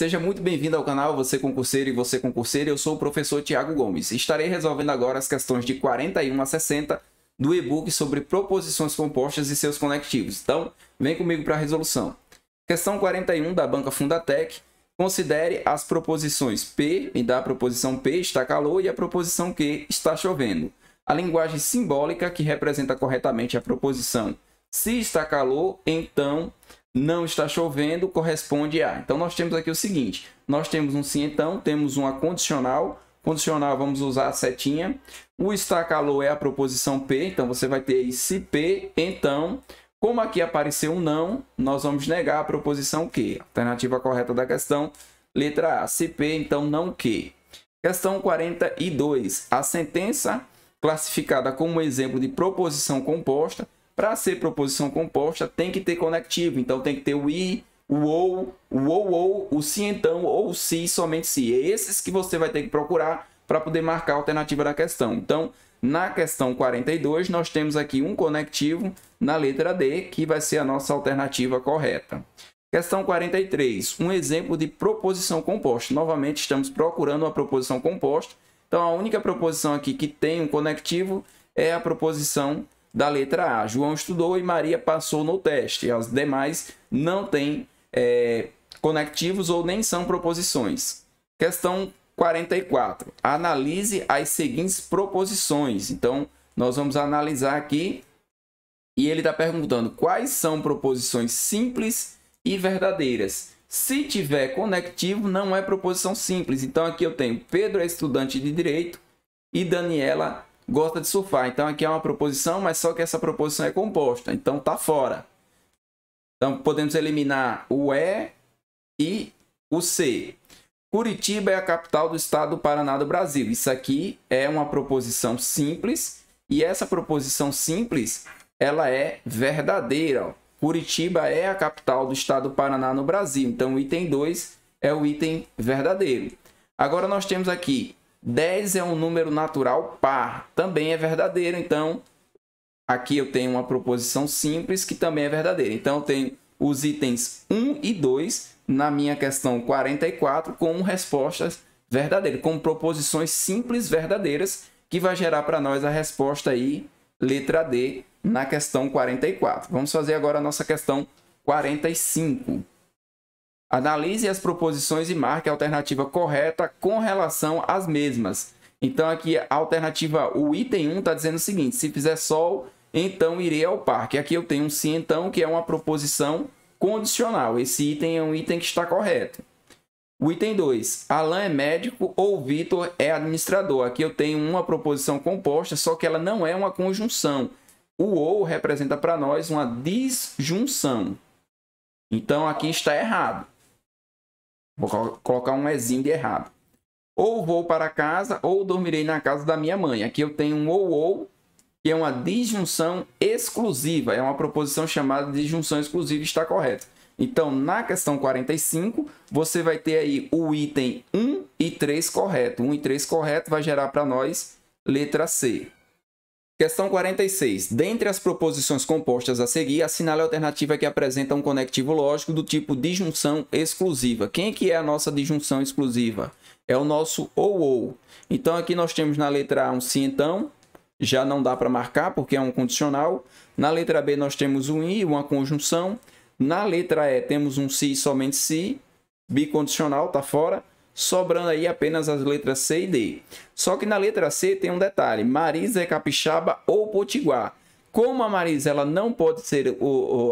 Seja muito bem-vindo ao canal, você concurseiro e você concurseiro. Eu sou o professor Tiago Gomes. Estarei resolvendo agora as questões de 41 a 60 do e-book sobre proposições compostas e seus conectivos. Então, vem comigo para a resolução. Questão 41 da banca Fundatec. Considere as proposições P e da proposição P está calor e a proposição Q está chovendo. A linguagem simbólica que representa corretamente a proposição se está calor, então não está chovendo corresponde a. Então nós temos aqui o seguinte, nós temos um sim então, temos uma condicional, condicional vamos usar a setinha, o está calor é a proposição P, então você vai ter aí se P, então, como aqui apareceu um não, nós vamos negar a proposição Q. Alternativa correta da questão, letra A, se P, então não Q. Questão 42, a sentença classificada como exemplo de proposição composta para ser proposição composta, tem que ter conectivo. Então tem que ter o i, o ou, o ou ou, o se então ou se somente se. É esses que você vai ter que procurar para poder marcar a alternativa da questão. Então, na questão 42, nós temos aqui um conectivo na letra D, que vai ser a nossa alternativa correta. Questão 43, um exemplo de proposição composta. Novamente, estamos procurando uma proposição composta. Então, a única proposição aqui que tem um conectivo é a proposição composta da letra A. João estudou e Maria passou no teste. As demais não têm é, conectivos ou nem são proposições. Questão 44. Analise as seguintes proposições. Então, nós vamos analisar aqui. E ele está perguntando quais são proposições simples e verdadeiras. Se tiver conectivo, não é proposição simples. Então, aqui eu tenho Pedro é estudante de direito e Daniela gosta de surfar. Então aqui é uma proposição, mas só que essa proposição é composta. Então tá fora. Então podemos eliminar o E e o C. Curitiba é a capital do estado do Paraná do Brasil. Isso aqui é uma proposição simples e essa proposição simples ela é verdadeira. Curitiba é a capital do estado do Paraná no Brasil. Então o item 2 é o item verdadeiro. Agora nós temos aqui 10 é um número natural par, também é verdadeiro. Então, aqui eu tenho uma proposição simples que também é verdadeira. Então, eu tenho os itens 1 e 2 na minha questão 44 como respostas verdadeiras, como proposições simples verdadeiras, que vai gerar para nós a resposta aí, letra D, na questão 44. Vamos fazer agora a nossa questão 45. Analise as proposições e marque a alternativa correta com relação às mesmas. Então aqui a alternativa, o item 1 está dizendo o seguinte, se fizer sol, então irei ao parque. Aqui eu tenho um se então, que é uma proposição condicional. Esse item é um item que está correto. O item 2, Alan é médico ou Vitor é administrador. Aqui eu tenho uma proposição composta, só que ela não é uma conjunção. O ou representa para nós uma disjunção. Então aqui está errado. Vou colocar um ezinho de errado. Ou vou para casa ou dormirei na casa da minha mãe. Aqui eu tenho um ou ou, que é uma disjunção exclusiva. É uma proposição chamada disjunção exclusiva, está correto. Então, na questão 45, você vai ter aí o item 1 e 3 correto. 1 e 3 correto vai gerar para nós letra C. Questão 46. Dentre as proposições compostas a seguir, assinale a alternativa que apresenta um conectivo lógico do tipo disjunção exclusiva. Quem é que é a nossa disjunção exclusiva? É o nosso ou ou. Então aqui nós temos na letra A um sim então, já não dá para marcar porque é um condicional. Na letra B nós temos um i, uma conjunção. Na letra E temos um se si, somente se, si, bicondicional, tá fora sobrando aí apenas as letras C e D. Só que na letra C tem um detalhe: Marisa é capixaba ou potiguar. Como a Marisa ela não pode ser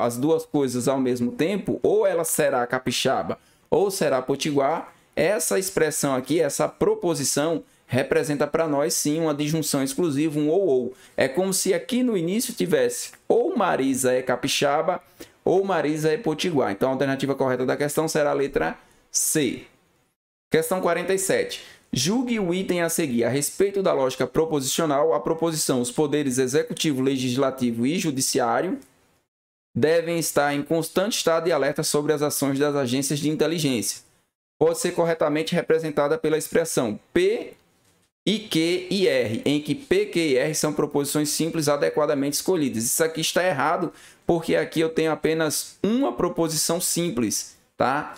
as duas coisas ao mesmo tempo, ou ela será capixaba ou será potiguar, essa expressão aqui, essa proposição, representa para nós sim uma disjunção exclusiva, um ou ou. É como se aqui no início tivesse ou Marisa é capixaba ou Marisa é potiguar. Então a alternativa correta da questão será a letra C. Questão 47. Julgue o item a seguir. A respeito da lógica proposicional, a proposição, os poderes executivo, legislativo e judiciário devem estar em constante estado de alerta sobre as ações das agências de inteligência. Pode ser corretamente representada pela expressão P e Q e R, em que P, Q e R são proposições simples adequadamente escolhidas. Isso aqui está errado, porque aqui eu tenho apenas uma proposição simples, tá?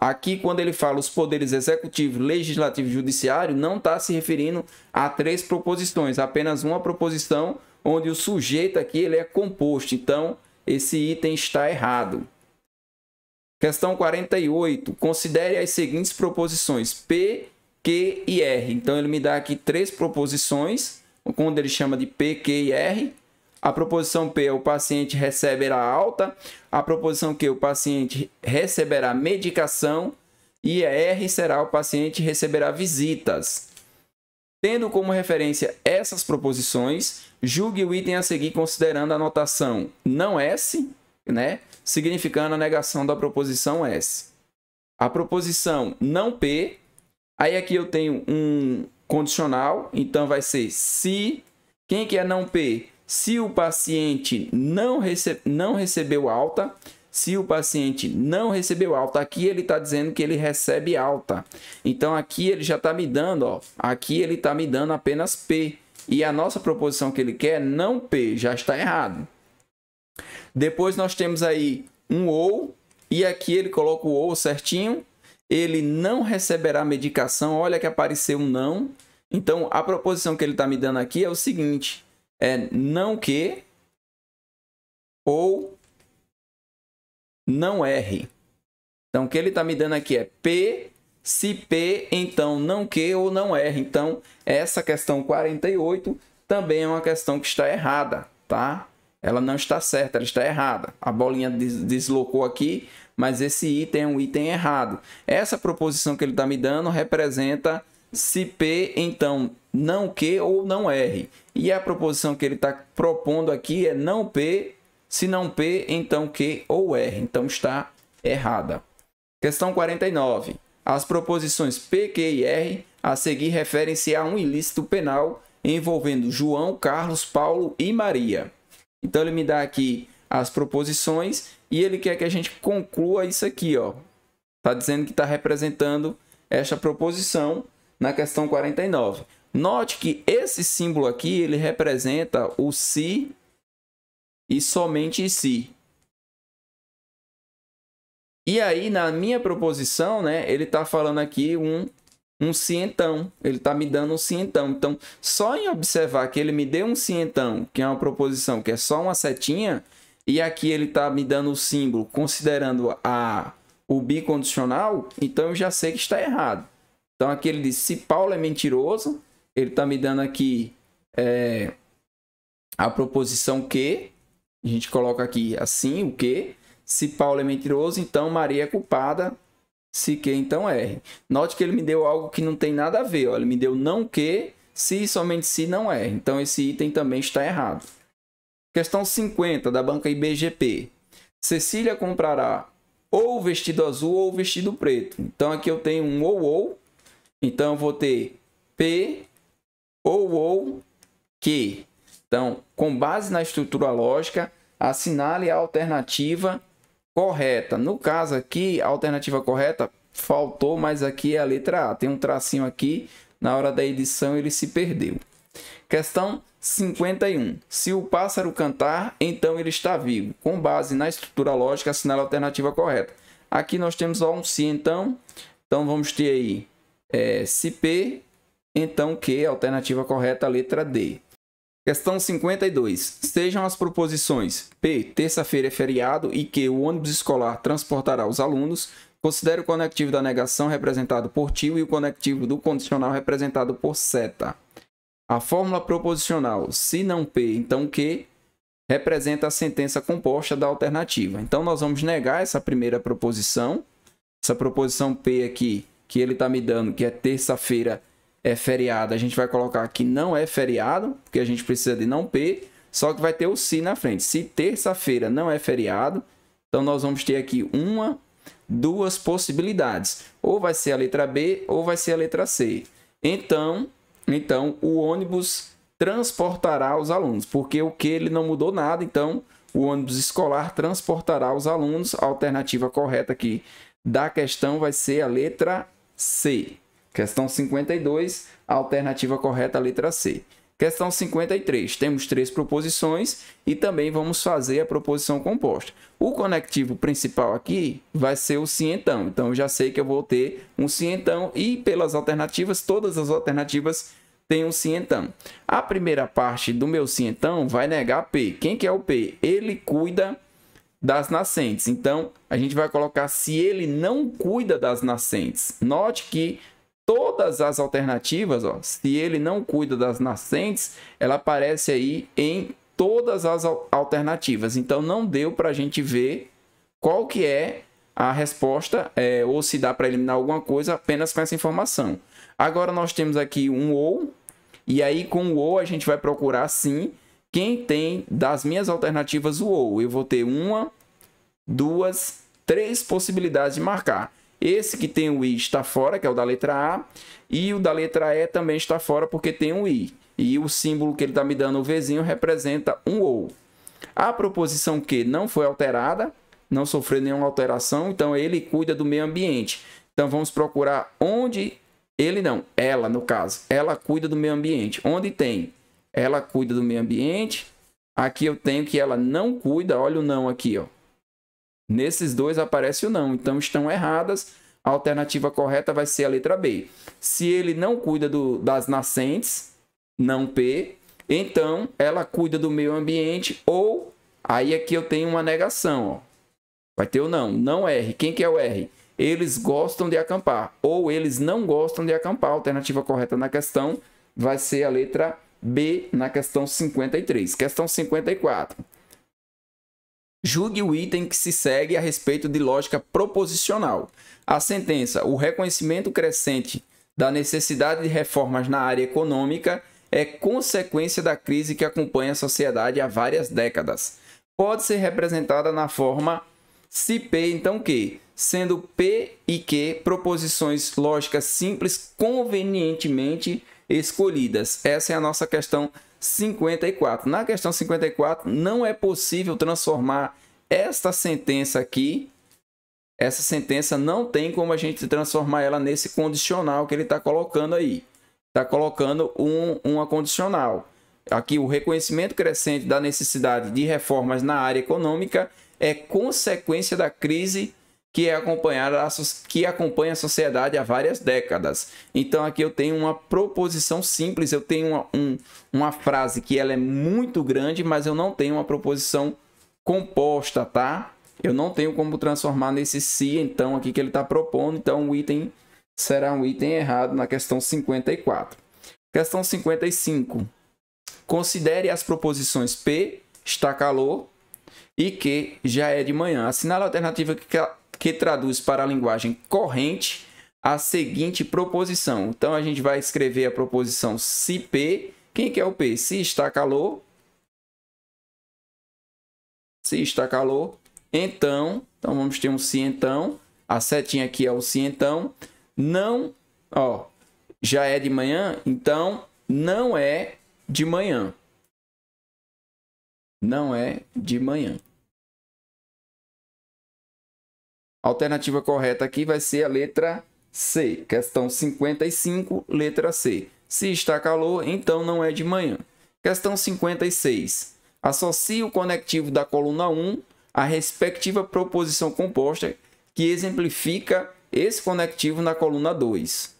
Aqui, quando ele fala os poderes executivo, legislativo e judiciário, não está se referindo a três proposições, apenas uma proposição onde o sujeito aqui ele é composto. Então, esse item está errado. Questão 48. Considere as seguintes proposições P, Q e R. Então, ele me dá aqui três proposições, quando ele chama de P, Q e R. A proposição P é o paciente receberá alta. A proposição Q, o paciente receberá medicação. E a R será o paciente receberá visitas. Tendo como referência essas proposições, julgue o item a seguir considerando a notação não S, né? Significando a negação da proposição S. A proposição não P, aí aqui eu tenho um condicional, então vai ser se. Quem que é não P? Se o paciente não, rece não recebeu alta, se o paciente não recebeu alta, aqui ele está dizendo que ele recebe alta. Então aqui ele já está me dando, ó, aqui ele está me dando apenas P. E a nossa proposição que ele quer é não P, já está errado. Depois nós temos aí um ou, e aqui ele coloca o ou certinho. Ele não receberá medicação, olha que apareceu um não. Então a proposição que ele está me dando aqui é o seguinte, é não que ou não erre. Então, o que ele está me dando aqui é P, se P, então não que ou não erre. Então, essa questão 48 também é uma questão que está errada, tá? Ela não está certa, ela está errada. A bolinha deslocou aqui, mas esse item é um item errado. Essa proposição que ele está me dando representa se P, então não Q ou não R. E a proposição que ele está propondo aqui é não P, se não P, então Q ou R. Então está errada. Questão 49. As proposições P, Q e R a seguir referem-se a um ilícito penal envolvendo João, Carlos, Paulo e Maria. Então ele me dá aqui as proposições e ele quer que a gente conclua isso aqui, ó. Tá dizendo que está representando esta proposição na questão 49. Note que esse símbolo aqui, ele representa o si e somente si. E aí, na minha proposição, né, ele está falando aqui um, um cientão. Ele está me dando um cientão. Então, só em observar que ele me deu um cientão, que é uma proposição que é só uma setinha, e aqui ele está me dando o símbolo considerando a, o bicondicional, então eu já sei que está errado. Então aqui ele diz: se Paulo é mentiroso, ele está me dando aqui é, a proposição que. A gente coloca aqui assim, o que. Se Paulo é mentiroso, então Maria é culpada. Se que, então R. Note que ele me deu algo que não tem nada a ver. Ó. Ele me deu não que, se somente se não é Então esse item também está errado. Questão 50 da banca IBGP. Cecília comprará ou vestido azul ou vestido preto. Então aqui eu tenho um ou ou então, eu vou ter P ou ou Q. Então, com base na estrutura lógica, assinale a alternativa correta. No caso aqui, a alternativa correta faltou, mas aqui é a letra A. Tem um tracinho aqui, na hora da edição ele se perdeu. Questão 51. Se o pássaro cantar, então ele está vivo. Com base na estrutura lógica, assinale a alternativa correta. Aqui nós temos só um se, então. Então vamos ter aí é, se P, então Q, alternativa correta, letra D. Questão 52. Sejam as proposições P, terça-feira é feriado e que o ônibus escolar transportará os alunos. Considere o conectivo da negação representado por tio e o conectivo do condicional representado por seta. A fórmula proposicional se não P, então Q representa a sentença composta da alternativa. Então nós vamos negar essa primeira proposição. Essa proposição P aqui que ele tá me dando, que é terça-feira é feriado, a gente vai colocar que não é feriado, porque a gente precisa de não P, só que vai ter o se na frente. Se terça-feira não é feriado, então nós vamos ter aqui uma, duas possibilidades. Ou vai ser a letra B ou vai ser a letra C. Então, então o ônibus transportará os alunos, porque o que ele não mudou nada, então o ônibus escolar transportará os alunos. A alternativa correta aqui da questão vai ser a letra C. Questão 52, a alternativa correta, a letra C. Questão 53, temos três proposições e também vamos fazer a proposição composta. O conectivo principal aqui vai ser o cientão, então eu já sei que eu vou ter um cientão e pelas alternativas, todas as alternativas têm um cientão. A primeira parte do meu cientão vai negar P. Quem que é o P? Ele cuida das nascentes. Então, a gente vai colocar se ele não cuida das nascentes. Note que todas as alternativas, ó, se ele não cuida das nascentes, ela aparece aí em todas as alternativas. Então, não deu para a gente ver qual que é a resposta é, ou se dá para eliminar alguma coisa apenas com essa informação. Agora, nós temos aqui um ou, e aí com o ou a gente vai procurar sim quem tem das minhas alternativas o ou. Eu vou ter uma, duas, três possibilidades de marcar. Esse que tem o i está fora, que é o da letra A, e o da letra E também está fora porque tem um i. E o símbolo que ele está me dando, o vizinho, representa um ou. A proposição que não foi alterada, não sofreu nenhuma alteração, então ele cuida do meio ambiente. Então vamos procurar onde ele não, ela no caso, ela cuida do meio ambiente. Onde tem ela cuida do meio ambiente. Aqui eu tenho que ela não cuida, olha o não aqui, ó. Nesses dois aparece o não, então estão erradas. A alternativa correta vai ser a letra B. Se ele não cuida do, das nascentes, não P, então ela cuida do meio ambiente ou aí aqui eu tenho uma negação, ó. Vai ter o não, não R. Quem que é o R? Eles gostam de acampar ou eles não gostam de acampar. A alternativa correta na questão vai ser a letra B na questão 53. Questão 54. Julgue o item que se segue a respeito de lógica proposicional. A sentença, o reconhecimento crescente da necessidade de reformas na área econômica é consequência da crise que acompanha a sociedade há várias décadas. Pode ser representada na forma se P então Q, sendo P e Q proposições lógicas simples convenientemente escolhidas. Essa é a nossa questão 54. Na questão 54, não é possível transformar esta sentença aqui. Essa sentença não tem como a gente transformar ela nesse condicional que ele está colocando aí. Está colocando um, uma condicional. Aqui, o reconhecimento crescente da necessidade de reformas na área econômica é consequência da crise que, é acompanhada, que acompanha a sociedade há várias décadas. Então aqui eu tenho uma proposição simples, eu tenho uma, um, uma frase que ela é muito grande, mas eu não tenho uma proposição composta, tá? Eu não tenho como transformar nesse se, então, aqui que ele está propondo. Então o item será um item errado na questão 54. Questão 55. Considere as proposições P, está calor, e que já é de manhã. Assinale a alternativa que que traduz para a linguagem corrente a seguinte proposição. Então a gente vai escrever a proposição se P. Quem que é o P? Se está calor. Se está calor, então. Então vamos ter um se então. A setinha aqui é o se então. Não, ó, já é de manhã, então não é de manhã. Não é de manhã. A alternativa correta aqui vai ser a letra C. Questão 55, letra C. Se está calor, então não é de manhã. Questão 56. Associe o conectivo da coluna 1 à respectiva proposição composta que exemplifica esse conectivo na coluna 2.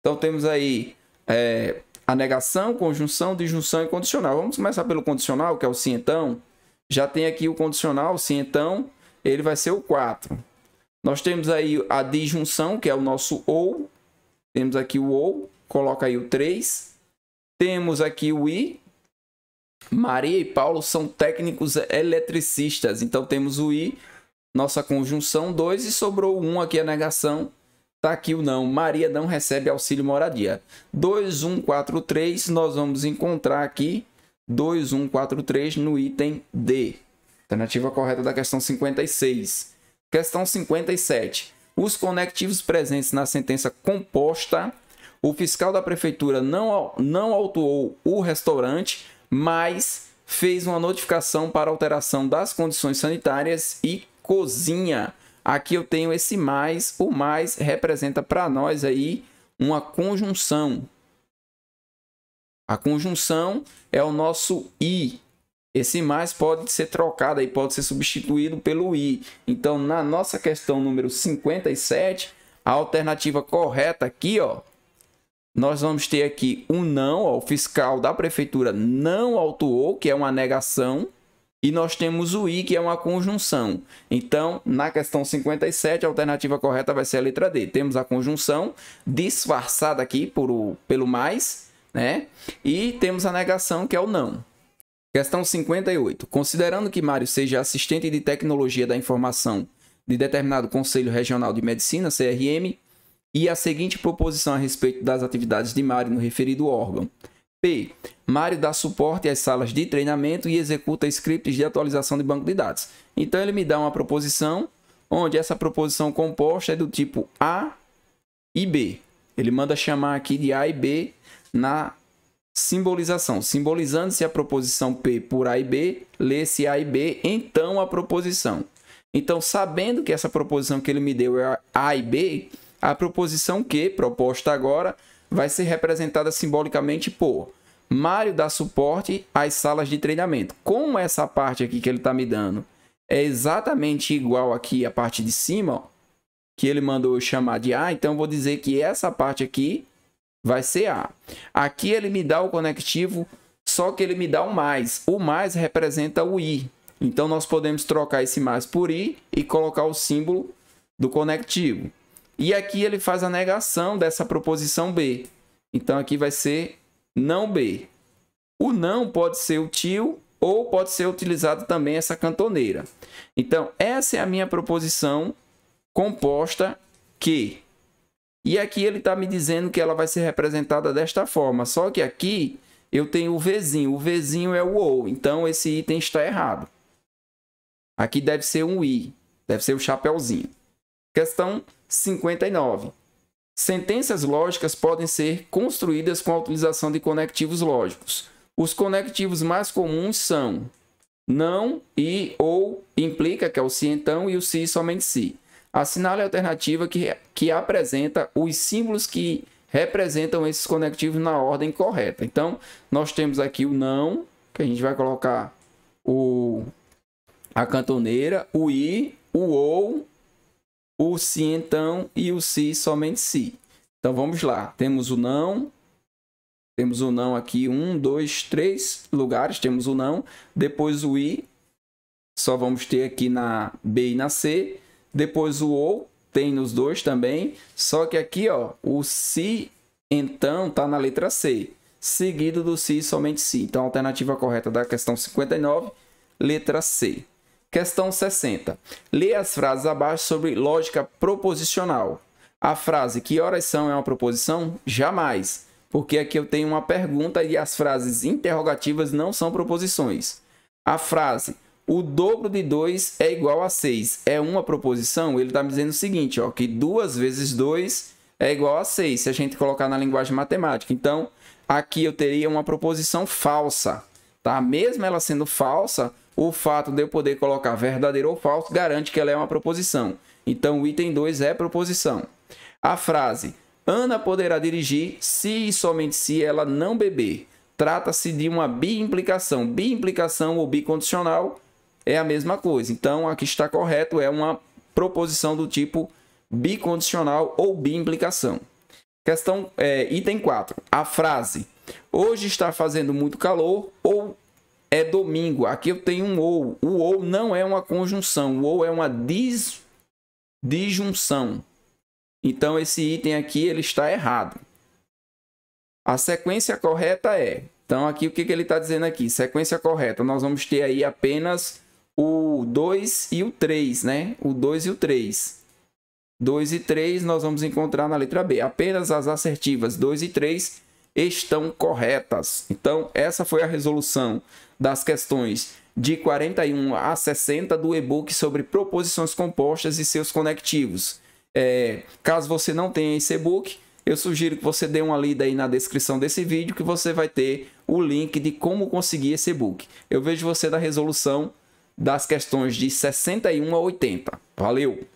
Então temos aí é, a negação, conjunção, disjunção e condicional. Vamos começar pelo condicional, que é o sim então. Já tem aqui o condicional, sim então, ele vai ser o 4. Nós temos aí a disjunção, que é o nosso ou. Temos aqui o ou, coloca aí o 3. Temos aqui o i. Maria e Paulo são técnicos eletricistas, então temos o i, nossa conjunção 2 e sobrou o 1 aqui a negação. Está aqui o não. Maria não recebe auxílio moradia. 2, 1, 4, 3. nós vamos encontrar aqui 2, 1, 4, 3 no item D. Alternativa correta da questão 56. Questão 57. Os conectivos presentes na sentença composta, o fiscal da prefeitura não, não autuou o restaurante, mas fez uma notificação para alteração das condições sanitárias e cozinha. Aqui eu tenho esse mais, o mais representa para nós aí uma conjunção. A conjunção é o nosso i, esse mais pode ser trocado e pode ser substituído pelo i. Então, na nossa questão número 57, a alternativa correta aqui, ó, nós vamos ter aqui um não, ó, o fiscal da prefeitura não autuou, que é uma negação, e nós temos o i, que é uma conjunção. Então, na questão 57, a alternativa correta vai ser a letra D. Temos a conjunção disfarçada aqui por o, pelo mais, né? E temos a negação, que é o não. Questão 58. Considerando que Mário seja assistente de tecnologia da informação de determinado Conselho Regional de Medicina, CRM, e a seguinte proposição a respeito das atividades de Mário no referido órgão. P. Mário dá suporte às salas de treinamento e executa scripts de atualização de banco de dados. Então ele me dá uma proposição onde essa proposição composta é do tipo A e B. Ele manda chamar aqui de A e B na simbolização. Simbolizando-se a proposição P por A e B, lê-se A e B, então a proposição. Então, sabendo que essa proposição que ele me deu é A e B, a proposição Q, proposta agora, vai ser representada simbolicamente por Mário dá suporte às salas de treinamento. Como essa parte aqui que ele está me dando é exatamente igual aqui a parte de cima, ó, que ele mandou eu chamar de A, então eu vou dizer que essa parte aqui vai ser A. Aqui ele me dá o conectivo, só que ele me dá um mais. O mais representa o I. Então, nós podemos trocar esse mais por I e colocar o símbolo do conectivo. E aqui ele faz a negação dessa proposição B. Então, aqui vai ser não B. O não pode ser o tio ou pode ser utilizado também essa cantoneira. Então, essa é a minha proposição composta que e aqui ele está me dizendo que ela vai ser representada desta forma. Só que aqui eu tenho o Vzinho. O Vzinho é o OU. Então esse item está errado. Aqui deve ser um I. Deve ser o chapéuzinho. Questão 59. Sentenças lógicas podem ser construídas com a utilização de conectivos lógicos. Os conectivos mais comuns são não e ou implica, que é o se então, e o se somente se. Assinale a alternativa que, que apresenta os símbolos que representam esses conectivos na ordem correta. Então, nós temos aqui o não, que a gente vai colocar o, a cantoneira, o i, o ou, o se si, então e o se si, somente se. Si. Então, vamos lá. Temos o não, temos o não aqui, um, dois, três lugares, temos o não. Depois o i, só vamos ter aqui na B e na C. Depois o ou tem nos dois também, só que aqui ó, o se então tá na letra C, seguido do se somente se. Então a alternativa correta da questão 59, letra C. Questão 60. Leia as frases abaixo sobre lógica proposicional. A frase que horas são é uma proposição? Jamais, porque aqui eu tenho uma pergunta e as frases interrogativas não são proposições. A frase o dobro de 2 é igual a 6. É uma proposição? Ele está me dizendo o seguinte, ó, que 2 vezes 2 é igual a 6, se a gente colocar na linguagem matemática. Então, aqui eu teria uma proposição falsa. Tá? Mesmo ela sendo falsa, o fato de eu poder colocar verdadeiro ou falso garante que ela é uma proposição. Então, o item 2 é proposição. A frase, Ana poderá dirigir se e somente se ela não beber. Trata-se de uma bi-implicação. Bi-implicação ou bicondicional é a mesma coisa. Então, aqui está correto, é uma proposição do tipo bicondicional ou biimplicação. Questão é, item 4. A frase hoje está fazendo muito calor ou é domingo. Aqui eu tenho um ou. O ou não é uma conjunção, o ou é uma dis, disjunção. Então esse item aqui ele está errado. A sequência correta é. Então aqui o que, que ele está dizendo aqui? Sequência correta. Nós vamos ter aí apenas o 2 e o 3, né? O 2 e o 3. 2 e 3 nós vamos encontrar na letra B. Apenas as assertivas 2 e 3 estão corretas. Então, essa foi a resolução das questões de 41 a 60 do e-book sobre proposições compostas e seus conectivos. É, caso você não tenha esse e-book, eu sugiro que você dê uma lida aí na descrição desse vídeo que você vai ter o link de como conseguir esse e-book. Eu vejo você na resolução das questões de 61 a 80. Valeu!